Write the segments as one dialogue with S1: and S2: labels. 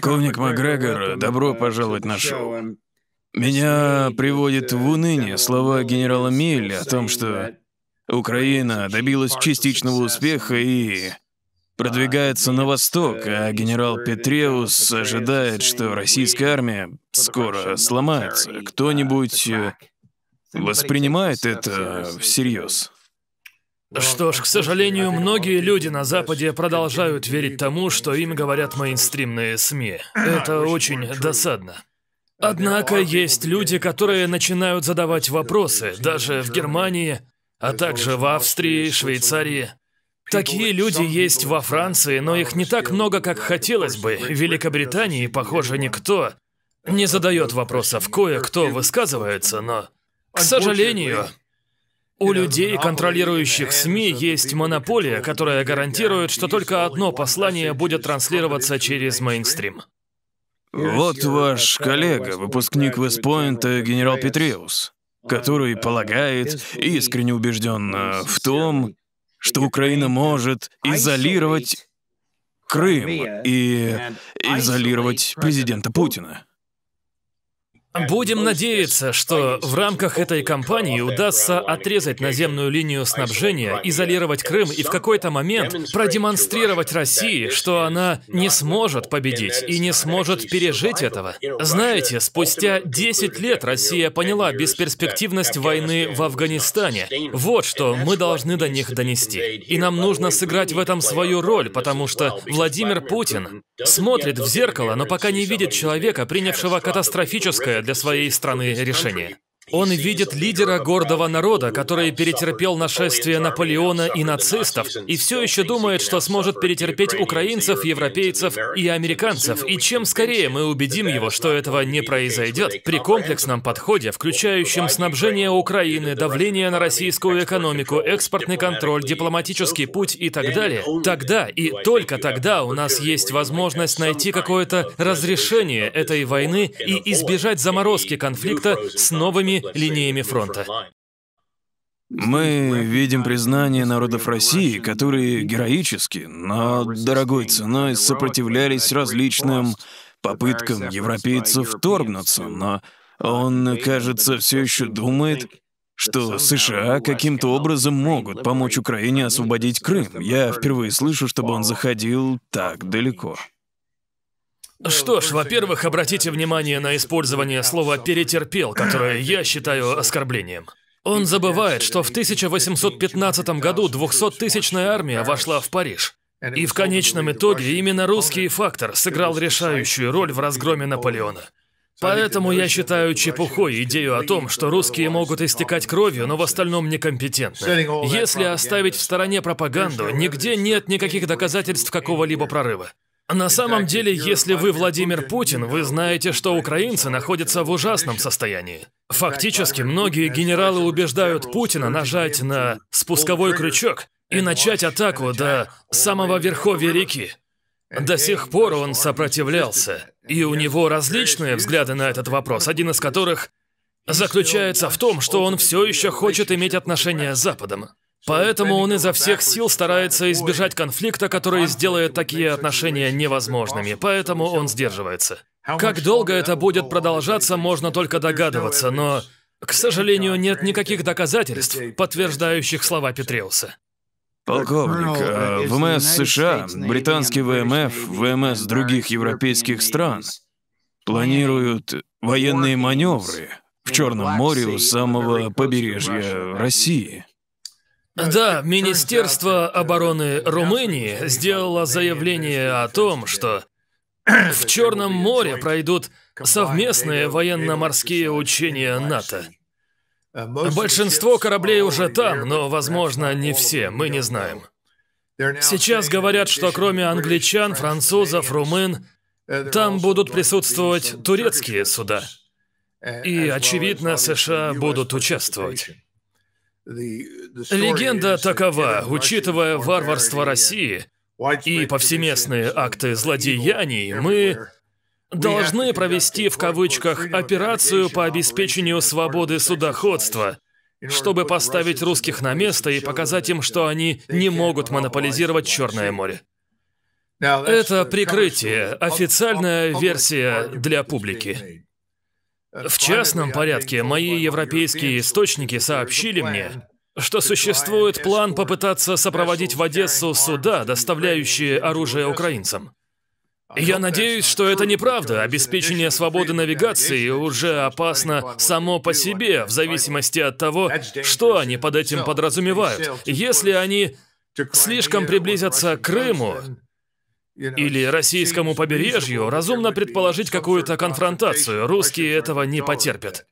S1: Полковник Макгрегор, добро пожаловать на шоу. Меня приводит э, в уныние слова генерала Милли о том, что Украина добилась частичного успеха и продвигается на восток, э, а генерал Петреус ожидает, что российская армия скоро сломается. Кто-нибудь э, воспринимает это всерьез?
S2: Что ж, к сожалению, многие люди на Западе продолжают верить тому, что им говорят мейнстримные СМИ. Это очень досадно. Однако есть люди, которые начинают задавать вопросы, даже в Германии, а также в Австрии, Швейцарии. Такие люди есть во Франции, но их не так много, как хотелось бы. В Великобритании, похоже, никто не э, задает вопросов. Кое-кто высказывается, но... К сожалению, у людей, контролирующих СМИ, есть монополия, которая гарантирует, что только одно послание будет транслироваться через мейнстрим.
S1: Вот ваш коллега, выпускник Вестпойнта, э, генерал Петреус, который полагает, искренне убежден в том, что Украина может изолировать Крым и изолировать президента Путина.
S2: Будем надеяться, что в рамках этой кампании удастся отрезать наземную линию снабжения, изолировать Крым и в какой-то момент продемонстрировать России, что она не сможет победить и не сможет пережить этого. Знаете, спустя 10 лет Россия поняла бесперспективность войны в Афганистане. Вот что мы должны до них донести. И нам нужно сыграть в этом свою роль, потому что Владимир Путин смотрит в зеркало, но пока не видит человека, принявшего катастрофическое для своей страны решение. Он видит лидера гордого народа, который перетерпел нашествие Наполеона и нацистов, и все еще думает, что сможет перетерпеть украинцев, европейцев и американцев. И чем скорее мы убедим его, что этого не произойдет, при комплексном подходе, включающем снабжение Украины, давление на российскую экономику, экспортный контроль, дипломатический путь и так далее, тогда и только тогда у нас есть возможность найти какое-то разрешение этой войны и избежать заморозки конфликта с новыми линиями фронта.
S1: Мы видим признание народов России, которые героически, но дорогой ценой сопротивлялись различным попыткам европейцев вторгнуться, но uh, он, кажется, все еще думает, что США каким-то образом могут помочь Украине освободить Крым. Я впервые слышу, чтобы он заходил так далеко.
S2: Что ж, во-первых, обратите внимание на использование слова «перетерпел», которое я считаю оскорблением. Он забывает, что в 1815 году 200-тысячная армия вошла в Париж. И в конечном итоге именно русский фактор сыграл решающую роль в разгроме Наполеона. Поэтому я считаю чепухой идею о том, что русские могут истекать кровью, но в остальном некомпетентны. Если оставить в стороне пропаганду, нигде нет никаких доказательств какого-либо прорыва. На самом деле, если вы Владимир Путин, вы знаете, что украинцы находятся в ужасном состоянии. Фактически, многие генералы убеждают Путина нажать на спусковой крючок и начать атаку до самого верховья реки. До сих пор он сопротивлялся, и у него различные взгляды на этот вопрос, один из которых заключается в том, что он все еще хочет иметь отношения с Западом. Поэтому он изо всех сил старается избежать конфликта, который сделает такие отношения невозможными, поэтому он сдерживается. Как долго это будет продолжаться, можно только догадываться, но, к сожалению, нет никаких доказательств, подтверждающих слова Петреуса.
S1: Полковник, а ВМС США, британский ВМФ, ВМС других европейских стран планируют военные маневры в Черном море у самого побережья России.
S2: Да, Министерство обороны Румынии сделало заявление о том, что в Черном море пройдут совместные военно-морские учения НАТО. Большинство кораблей уже там, но, возможно, не все, мы не знаем. Сейчас говорят, что кроме англичан, французов, румын, там будут присутствовать турецкие суда. И, очевидно, США будут участвовать. Легенда такова, учитывая варварство России и повсеместные акты злодеяний, мы должны провести в кавычках операцию по обеспечению свободы судоходства, чтобы поставить русских на место и показать им, что они не могут монополизировать Черное море. Это прикрытие, официальная версия для публики. Э, в частном порядке мои европейские источники сообщили мне, что существует план попытаться сопроводить в Одессу суда, доставляющие оружие украинцам. Я надеюсь, что это неправда. Uh, Обеспечение свободы навигации уже опасно само по себе, в зависимости от того, что они под этим подразумевают. Если они слишком приблизятся к Крыму, или российскому побережью, разумно предположить какую-то конфронтацию. Русские этого не потерпят.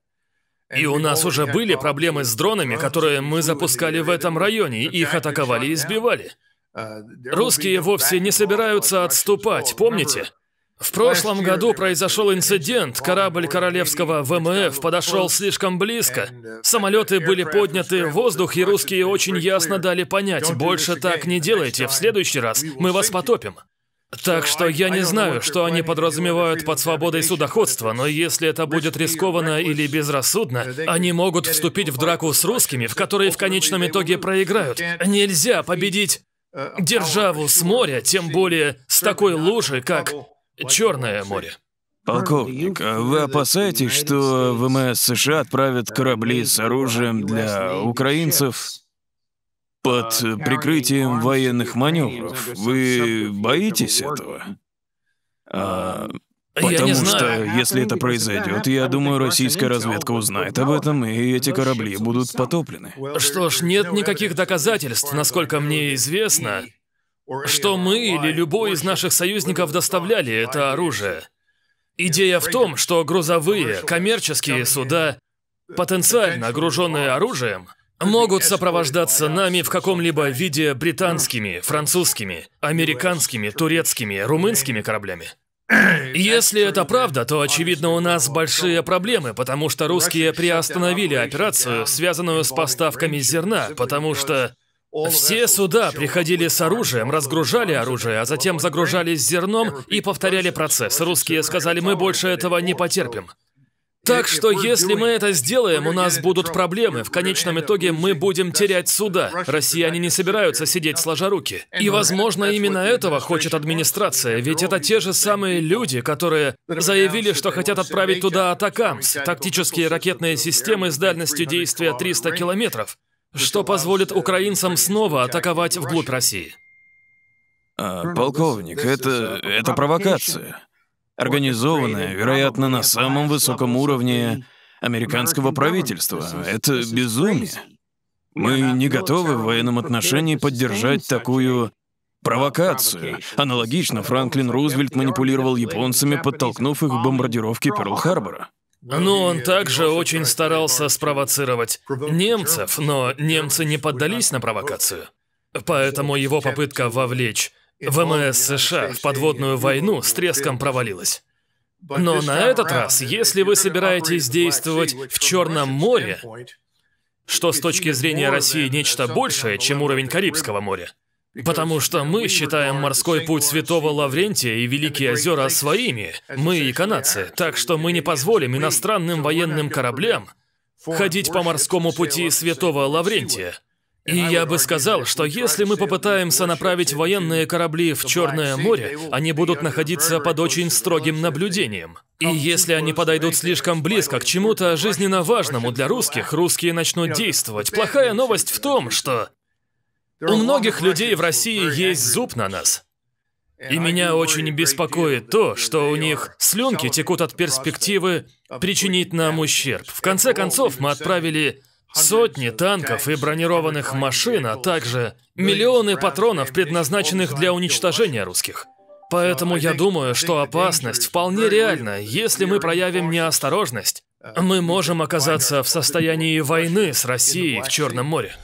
S2: И у нас уже были проблемы с дронами, которые мы запускали в этом районе, их атаковали и сбивали. Русские вовсе не собираются отступать, помните? В прошлом году произошел инцидент, корабль королевского ВМФ подошел слишком близко, самолеты были подняты в воздух, и русские очень ясно дали понять, больше так не делайте, в следующий раз мы вас потопим. Так что я не знаю, что они подразумевают под свободой судоходства, но если это будет рискованно или безрассудно, они могут вступить в драку с русскими, в которой в конечном итоге проиграют. Нельзя победить uh, державу с моря, тем более с такой лужи, как Черное море.
S1: Полковник, а вы опасаетесь, что ВМС США отправят uh, корабли с оружием для украинцев под uh, прикрытием военных маневров. Вы боитесь этого? Uh, а, Потому что, если это произойдет, я думаю, российская разведка узнает об этом, и эти корабли будут потоплены. Что
S2: ж, нет никаких доказательств, насколько мне известно, что мы или любой из наших союзников доставляли это оружие. Идея в том, что грузовые, коммерческие суда, потенциально груженные оружием, могут сопровождаться нами в каком-либо виде британскими, французскими, американскими, турецкими, румынскими кораблями. Если это правда, то, очевидно, у нас большие проблемы, потому что русские приостановили операцию, связанную с поставками зерна, потому что все суда приходили с оружием, разгружали оружие, а затем загружались зерном и повторяли процесс. Русские сказали, мы больше этого не потерпим. Так что если мы это сделаем, у нас будут проблемы. В конечном итоге мы будем терять суда. Россияне не собираются сидеть сложа руки. И, возможно, именно этого хочет администрация, ведь это те же самые люди, которые заявили, что хотят отправить туда атакамс, тактические ракетные системы с дальностью действия 300 километров, что
S1: позволит украинцам
S2: снова атаковать вглубь
S1: России. А, полковник, это... Uh, это провокация организованная, вероятно, на самом высоком уровне американского правительства. Это безумие. Мы не готовы в военном отношении поддержать такую провокацию. Аналогично Франклин Рузвельт манипулировал японцами, подтолкнув их к бомбардировке Перл-Харбора.
S2: Но ну, он также очень старался спровоцировать немцев, но немцы не поддались на провокацию. Поэтому его попытка вовлечь ВМС США в подводную войну с треском провалилась.
S1: Но на этот раз,
S2: если вы собираетесь действовать в Черном море, что с точки зрения России нечто большее, чем уровень Карибского моря, Потому что мы считаем морской путь Святого Лаврентия и Великие озера своими, мы и канадцы, так что мы не позволим иностранным военным кораблям ходить по морскому пути Святого Лаврентия. И я бы сказал, что если мы попытаемся направить военные корабли в Черное море, они будут находиться под очень строгим наблюдением. И если они подойдут слишком близко к чему-то жизненно важному для русских, русские начнут действовать. Плохая новость в том, что у многих людей в России есть зуб на нас. И меня очень беспокоит то, что у них слюнки текут от перспективы причинить нам ущерб. В конце концов, мы отправили Сотни танков и бронированных машин, а также миллионы патронов, предназначенных для уничтожения русских. Поэтому я думаю, что опасность вполне реальна. Если мы проявим неосторожность, uh, мы можем оказаться в состоянии войны с Россией в Черном море.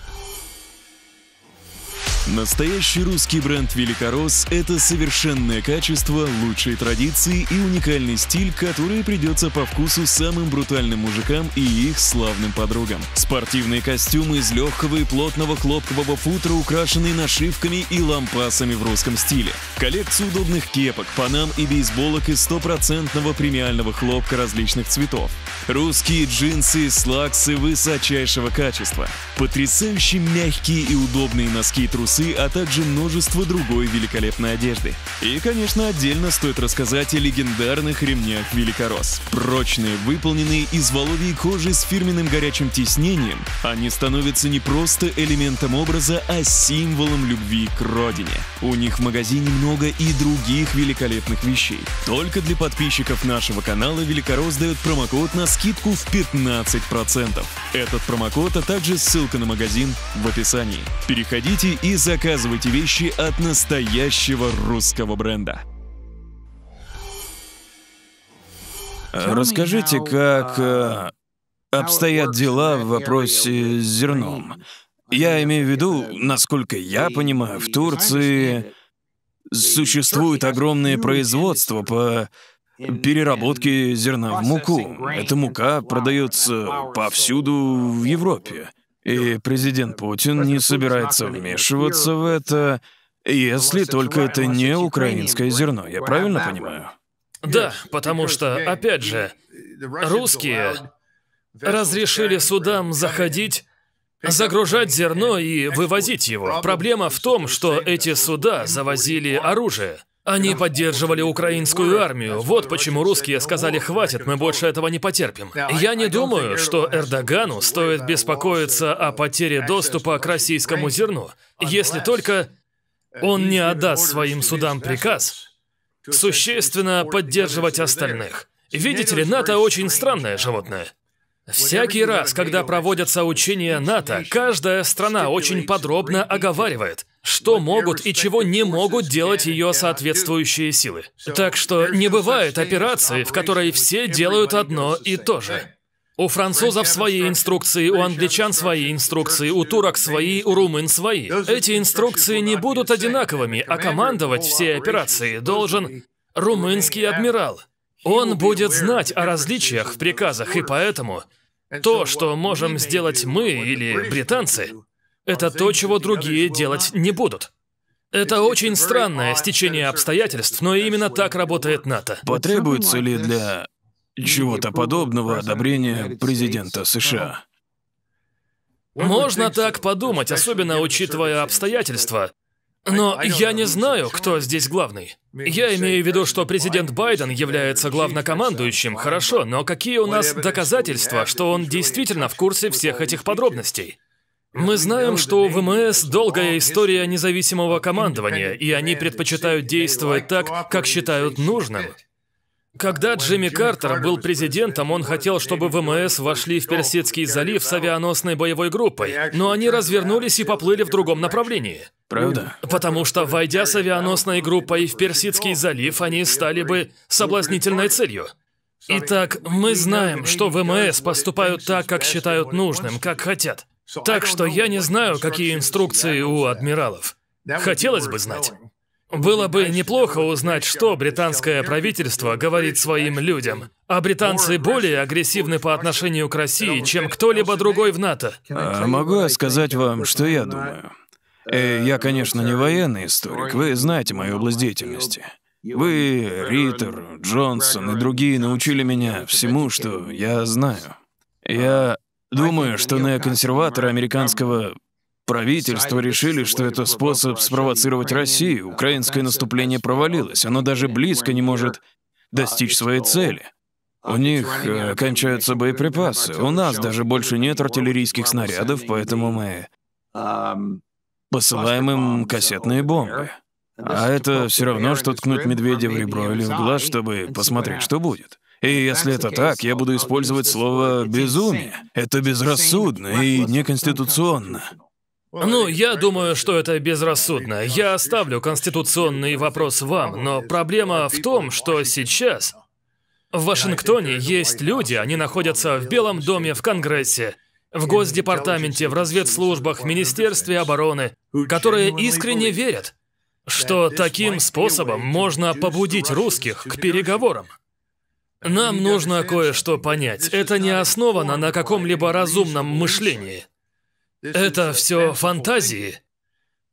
S3: Настоящий русский бренд «Великорос» — это совершенное качество, лучшие традиции и уникальный стиль, который придется по вкусу самым брутальным мужикам и их славным подругам. Спортивные костюмы из легкого и плотного хлопкового футра, украшенные нашивками и лампасами в русском стиле. Коллекцию удобных кепок, панам и бейсболок из стопроцентного премиального хлопка различных цветов. Русские джинсы и слаксы высочайшего качества. Потрясающе мягкие и удобные носки и трусы часы, а также множество другой великолепной одежды. И, конечно, отдельно стоит рассказать о легендарных ремнях Великорос. Прочные, выполненные из воловьей кожи с фирменным горячим тиснением, они становятся не просто элементом образа, а символом любви к родине. У них в магазине много и других великолепных вещей. Только для подписчиков нашего канала Великорос дает промокод на скидку в 15%. Этот промокод, а также ссылка на магазин в описании. Переходите и заказывайте вещи от настоящего русского бренда. Расскажите, как а, э, а обстоят дела э, в вопросе с зерном.
S1: Я имею в виду, э, насколько я понимаю, в Турции существует огромное производство по переработке зерна в муку. Эта мука продается повсюду в Европе. И президент э, Путин не собирается вмешиваться в это, если только это не украинское зерно, я правильно понимаю?
S2: Да, потому что, опять же, русские разрешили судам заходить, загружать зерно и вывозить его. Проблема в том, что эти суда завозили оружие. Они поддерживали украинскую армию. Вот почему русские сказали «хватит, мы больше этого не потерпим». Я не думаю, что Эрдогану стоит беспокоиться о потере доступа к российскому зерну, если только он не отдаст своим судам приказ существенно поддерживать остальных. Видите ли, НАТО очень странное животное. Всякий раз, когда проводятся учения НАТО, каждая страна очень подробно оговаривает – что могут и чего не могут делать ее соответствующие силы. Так что не бывает операции, в которой все делают одно и то же. У французов свои инструкции, у англичан свои инструкции, у турок свои, у румын свои. Эти инструкции не будут одинаковыми, а командовать всей операцией должен румынский адмирал. Он будет знать о различиях в приказах, и поэтому то, что можем сделать мы или британцы, это то, чего другие делать не будут. Это очень странное стечение
S1: обстоятельств, но именно так работает НАТО. Потребуется ли для чего-то подобного одобрение президента США?
S2: Можно так подумать, особенно учитывая обстоятельства. Но я не знаю, кто здесь главный. Я имею в виду, что президент Байден является главнокомандующим, хорошо, но какие у нас доказательства, что он действительно в курсе всех этих подробностей? Мы знаем, что у ВМС долгая история независимого командования, и они предпочитают действовать так, как считают нужным. Когда Джимми Картер был президентом, он хотел, чтобы ВМС вошли в Персидский залив с авианосной боевой группой, но они развернулись и поплыли в другом направлении. Правда? Потому что, войдя с авианосной группой в Персидский залив, они стали бы соблазнительной целью. Итак, мы знаем, что ВМС поступают так, как считают нужным, как хотят. Так что я не знаю, какие инструкции у адмиралов. Хотелось бы знать. Было бы неплохо узнать, что британское правительство говорит своим людям. А британцы более агрессивны по отношению к России, чем кто-либо другой в НАТО.
S1: А могу я сказать вам, что я думаю? И uh, э, я, конечно, не военный историк, вы знаете мою область деятельности. Вы, Риттер, Джонсон и другие научили меня всему, что я знаю. Uh, я Думаю, что неоконсерваторы американского правительства решили, что это способ спровоцировать Россию. Украинское наступление провалилось. Оно даже близко не может достичь своей цели. У них э, кончаются боеприпасы. У нас даже больше нет артиллерийских снарядов, поэтому мы посылаем им кассетные бомбы. А это все равно, что ткнуть медведя в ребро или в глаз, чтобы посмотреть, что будет. И если это так, я буду использовать слово «безумие». Это безрассудно и неконституционно.
S2: Ну, я думаю, что это безрассудно. Я оставлю конституционный вопрос вам, но проблема в том, что сейчас в Вашингтоне есть люди, они находятся в Белом доме, в Конгрессе, в Госдепартаменте, в разведслужбах, в Министерстве обороны, которые искренне верят, что таким способом можно побудить русских к переговорам. Нам нужно кое-что понять. Это не основано на каком-либо разумном мышлении. Это все фантазии.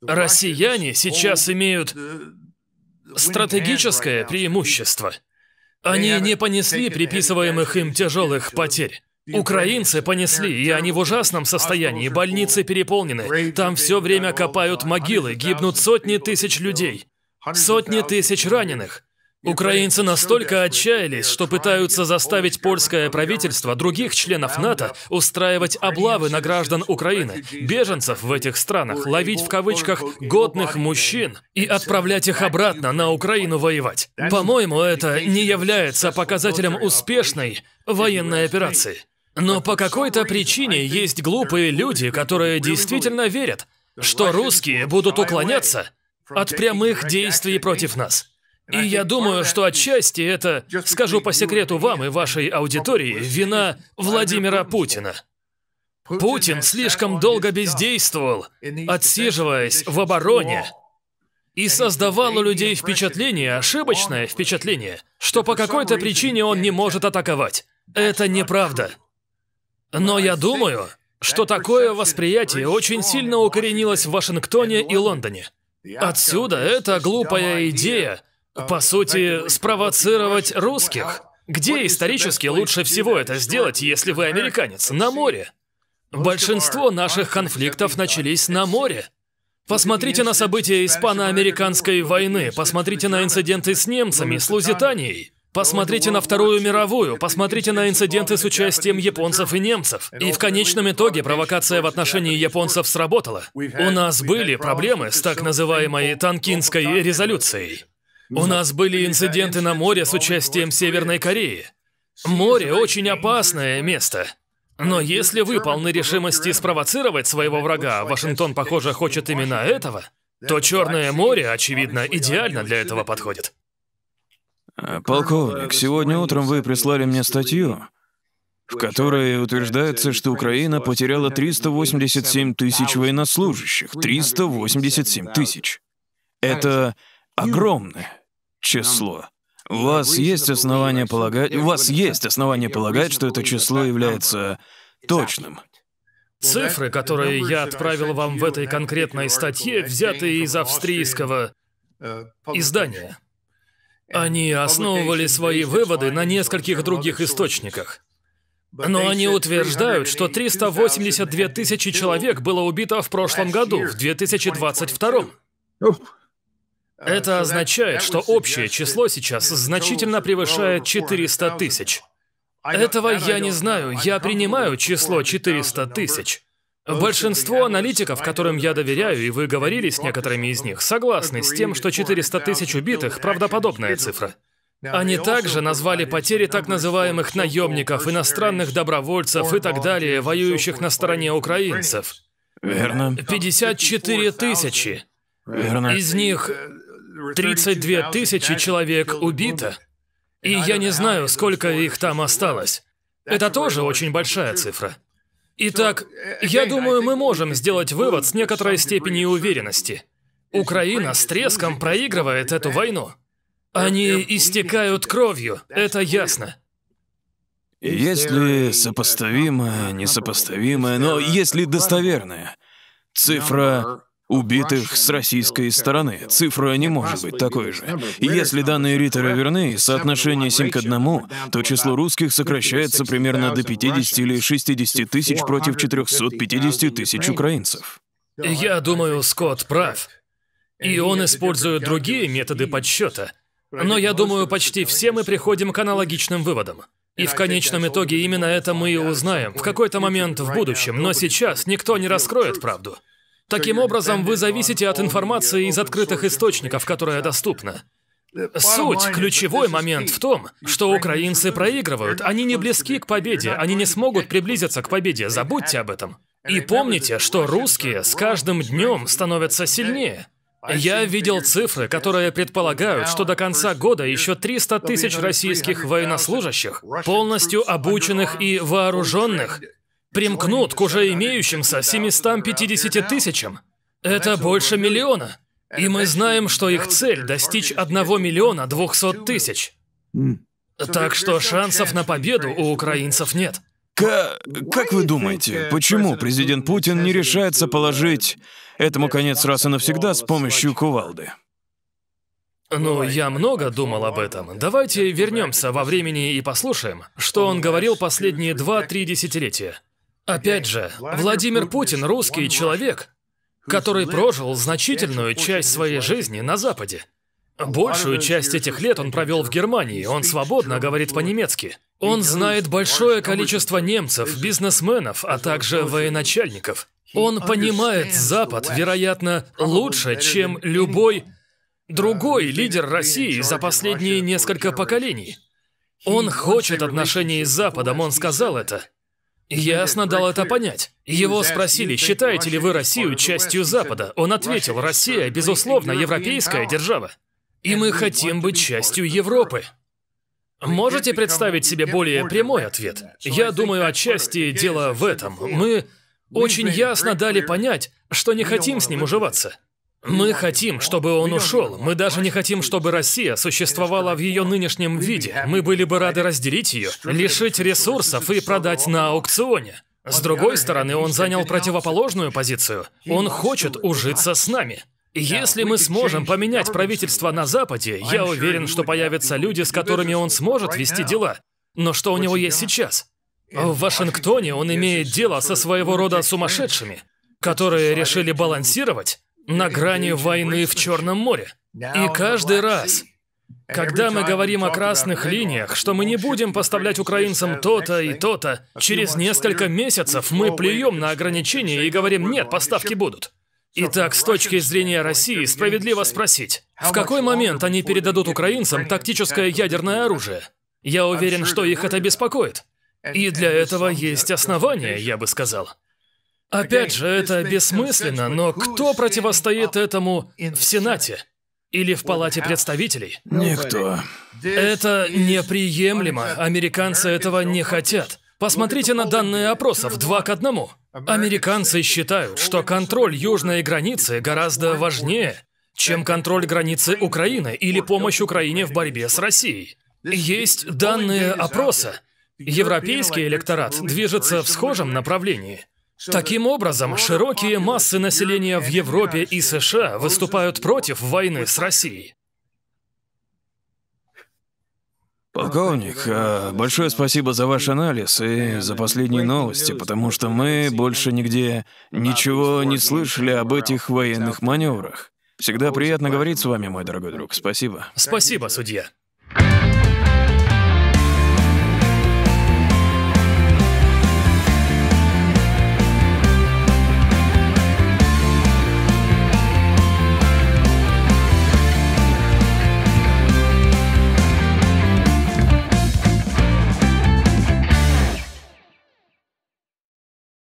S2: Россияне сейчас имеют стратегическое преимущество. Они не понесли приписываемых им тяжелых потерь. Украинцы понесли, и они в ужасном состоянии, больницы переполнены. Там все время копают могилы, гибнут сотни тысяч людей, сотни тысяч раненых. Украинцы настолько отчаялись, что пытаются заставить польское правительство других членов НАТО устраивать облавы на граждан Украины, беженцев в этих странах, ловить в кавычках «годных мужчин» и отправлять их обратно на Украину воевать. По-моему, это не является показателем успешной военной операции. Но а по какой-то причине а есть глупые люди, которые действительно верят, что русские будут уклоняться от прямых действий против нас. И я думаю, что отчасти это, скажу по секрету вам и вашей аудитории, вина Владимира Путина. Путин слишком долго бездействовал, отсиживаясь в обороне, и создавал у людей впечатление, ошибочное впечатление, что по какой-то причине он не может атаковать. Это неправда. Но я думаю, что такое восприятие очень сильно укоренилось в Вашингтоне и Лондоне. Отсюда эта глупая идея а, по сути, спровоцировать русских. А, Где исторически лучше всего это сделать, если вы американец? На море. Большинство наших конфликтов начались на море. Посмотрите на события испано-американской ну, войны, посмотрите на инциденты с немцами, ну, с Лузитанией. Ну, посмотрите на Вторую мировую, посмотрите на инциденты с участием японцев и немцев. И в конечном итоге провокация в отношении японцев сработала. У нас были проблемы с так называемой Танкинской резолюцией. У нас были инциденты на море с участием Северной Кореи. Море – очень опасное место. А Но если вы полны решимости спровоцировать своего врага, Вашингтон, похоже, хочет именно этого, то Черное море, очевидно, идеально для этого подходит.
S1: А, полковник, э, сегодня утром вы прислали мне статью, в которой утверждается, что Украина потеряла 387 тысяч военнослужащих. 387 тысяч. Это огромное число. У вас есть основания полагать, у вас есть основания полагать, что это число является точным.
S2: Цифры, которые я отправил вам в этой конкретной статье, взяты из австрийского э, э, издания. Э, они основывали свои выводы на нескольких других источниках. Но они утверждают, что 382 тысячи человек было убито в прошлом году, в 2022. А Это означает, что общее число сейчас значительно превышает 400 тысяч. А Этого я не знаю, я принимаю число 400 тысяч. Большинство аналитиков, которым я доверяю, и вы говорили с некоторыми из них, согласны с тем, что 400 тысяч убитых – правдоподобная цифра. Они также назвали потери так называемых наемников, иностранных добровольцев и так далее, воюющих на стороне украинцев. Верно. 54 тысячи. Верно. Из них 32 тысячи человек убито, и я не знаю, сколько их там осталось. Это тоже очень большая цифра. Итак, я думаю, мы можем сделать вывод с некоторой степенью уверенности. Украина с треском проигрывает эту войну. Они истекают кровью, это ясно.
S1: Есть ли uh, сопоставимая, несопоставимая, но есть ли достоверная цифра Убитых с российской стороны. Цифра не может быть такой же. И если данные Риттера верны, соотношение 7 к 1, то число русских сокращается примерно до 50 или 60 тысяч против 450 тысяч украинцев.
S2: Я думаю, Скотт прав. И он использует другие методы подсчета. Но я думаю, почти все мы приходим к аналогичным выводам. И в конечном итоге именно это мы и узнаем в какой-то момент в будущем, но сейчас никто не раскроет правду. Таким образом, вы зависите от информации из открытых источников, которая доступна. Суть, ключевой момент в том, что украинцы проигрывают. Они не близки к победе, они не смогут приблизиться к победе, забудьте об этом. И помните, что русские с каждым днем становятся сильнее. Я видел цифры, которые предполагают, что до конца года еще 300 тысяч российских военнослужащих, полностью обученных и вооруженных, примкнут к уже имеющимся 750 тысячам. Это больше миллиона. И мы знаем, что их цель – достичь 1 миллиона 200 тысяч. Так что шансов на победу у украинцев
S1: нет. К как вы думаете, почему президент Путин не решается положить этому конец раз и навсегда с помощью кувалды?
S2: Ну, я много думал об этом. Давайте вернемся во времени и послушаем, что он говорил последние два-три десятилетия. Опять же, Владимир Путин – русский человек, который прожил значительную часть своей жизни на Западе. Большую часть этих лет он провел в Германии, он свободно говорит по-немецки. Он знает большое количество немцев, бизнесменов, а также военачальников. Он понимает Запад, вероятно, лучше, чем любой другой лидер России за последние несколько поколений. Он хочет отношений с Западом, он сказал это. Ясно дал это понять. Его спросили, считаете ли вы Россию частью Запада. Он ответил, Россия, безусловно, европейская держава. И мы хотим быть частью Европы. Можете представить себе более прямой ответ? Я думаю, отчасти дело в этом. Мы очень ясно дали понять, что не хотим с ним уживаться. Мы хотим, чтобы он ушел. Мы даже не хотим, чтобы Россия существовала в ее нынешнем виде. Мы были бы рады разделить ее, лишить ресурсов и продать на аукционе. С другой стороны, он занял противоположную позицию. Он хочет ужиться с нами. Если мы сможем поменять правительство на Западе, я уверен, что появятся люди, с которыми он сможет вести дела. Но что у него есть сейчас? В Вашингтоне он имеет дело со своего рода сумасшедшими, которые решили балансировать на грани войны в Черном море. И каждый раз, когда мы говорим о красных линиях, что мы не будем поставлять украинцам то-то и то-то, через несколько месяцев мы плюем на ограничения и говорим «нет, поставки будут». Итак, с точки зрения России, справедливо спросить, в какой момент они передадут украинцам тактическое ядерное оружие? Я уверен, что их это беспокоит. И для этого есть основания, я бы сказал. Опять же, это бессмысленно, но кто противостоит этому в Сенате? Или в Палате представителей?
S1: Никто.
S2: Это неприемлемо. Американцы этого не хотят. Посмотрите на данные опросов два к одному. Американцы считают, что контроль южной границы гораздо важнее, чем контроль границы Украины или помощь Украине в борьбе с Россией. Есть данные опроса. Европейский электорат движется в схожем направлении – Таким образом, широкие массы населения в Европе и США выступают против войны с Россией.
S1: Полковник, а, большое спасибо за ваш анализ и за последние новости, потому что мы больше нигде ничего не слышали об этих военных маневрах. Всегда приятно говорить с вами, мой дорогой друг. Спасибо. Спасибо,
S2: судья.